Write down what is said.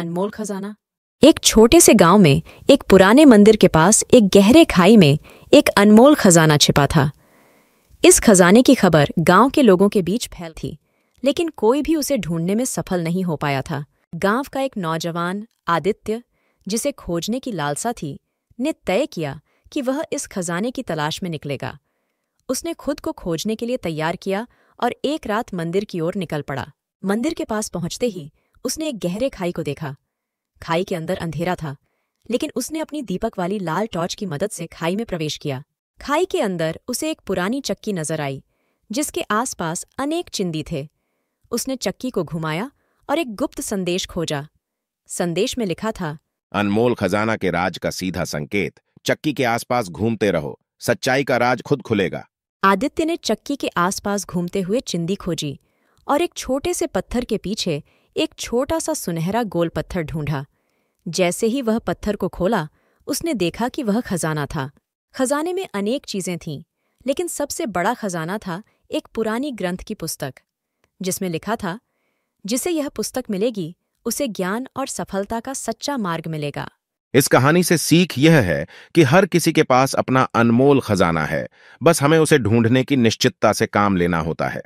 अनमोल खजाना एक छोटे से गांव में एक पुराने मंदिर के पास एक गहरे खाई में एक अनमोल खजाना छिपा था इस खजाने की खबर गांव के लोगों के बीच फैल थी लेकिन कोई भी उसे ढूंढने में सफल नहीं हो पाया था गांव का एक नौजवान आदित्य जिसे खोजने की लालसा थी ने तय किया कि वह इस खजाने की तलाश में निकलेगा उसने खुद को खोजने के लिए तैयार किया और एक रात मंदिर की ओर निकल पड़ा मंदिर के पास पहुंचते ही उसने एक गहरे खाई को देखा खाई के अंदर अंधेरा था लेकिन उसने अपनी दीपक वाली लाल टॉर्च की मदद से खाई में प्रवेश किया खाई के अंदर उसे एक पुरानी चक्की नजर आई जिसके आसपास अनेक चिंदी थे उसने चक्की को घुमाया और एक गुप्त संदेश खोजा संदेश में लिखा था अनमोल खजाना के राज का सीधा संकेत चक्की के आसपास घूमते रहो सच्चाई का राज खुद खुलेगा आदित्य ने चक्की के आसपास घूमते हुए चिंदी खोजी और एक छोटे से पत्थर के पीछे एक छोटा सा सुनहरा गोल पत्थर ढूंढा जैसे ही वह पत्थर को खोला उसने देखा कि वह खजाना था खजाने में अनेक चीजें थीं लेकिन सबसे बड़ा खजाना था एक पुरानी ग्रंथ की पुस्तक जिसमें लिखा था जिसे यह पुस्तक मिलेगी उसे ज्ञान और सफलता का सच्चा मार्ग मिलेगा इस कहानी से सीख यह है कि हर किसी के पास अपना अनमोल खजाना है बस हमें उसे ढूंढने की निश्चितता से काम लेना होता है